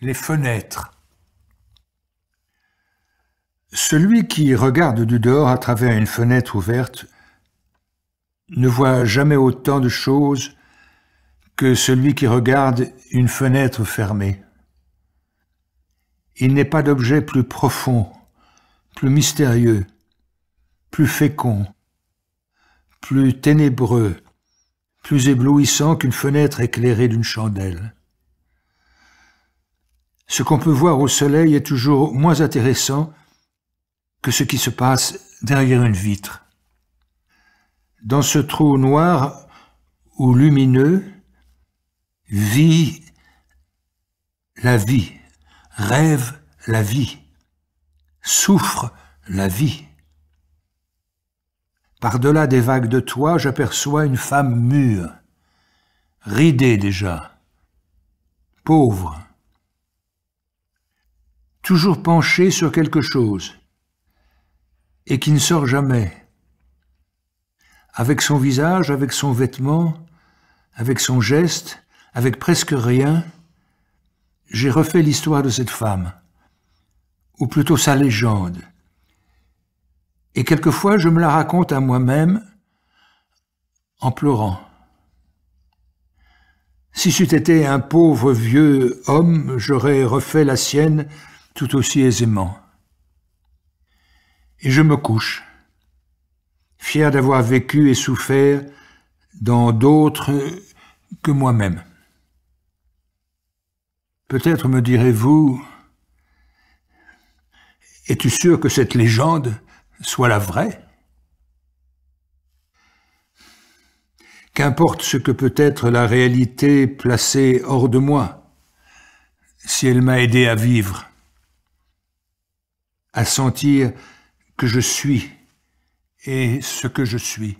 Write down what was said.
les fenêtres. Celui qui regarde du dehors à travers une fenêtre ouverte ne voit jamais autant de choses que celui qui regarde une fenêtre fermée. Il n'est pas d'objet plus profond, plus mystérieux, plus fécond, plus ténébreux, plus éblouissant qu'une fenêtre éclairée d'une chandelle. Ce qu'on peut voir au soleil est toujours moins intéressant que ce qui se passe derrière une vitre. Dans ce trou noir ou lumineux vit la vie, rêve la vie, souffre la vie. Par-delà des vagues de toit, j'aperçois une femme mûre, ridée déjà, pauvre, toujours penché sur quelque chose, et qui ne sort jamais. Avec son visage, avec son vêtement, avec son geste, avec presque rien, j'ai refait l'histoire de cette femme, ou plutôt sa légende. Et quelquefois, je me la raconte à moi-même en pleurant. Si c'eût été un pauvre vieux homme, j'aurais refait la sienne tout aussi aisément. Et je me couche, fier d'avoir vécu et souffert dans d'autres que moi-même. Peut-être me direz-vous, es-tu sûr que cette légende soit la vraie Qu'importe ce que peut être la réalité placée hors de moi, si elle m'a aidé à vivre à sentir que je suis et ce que je suis.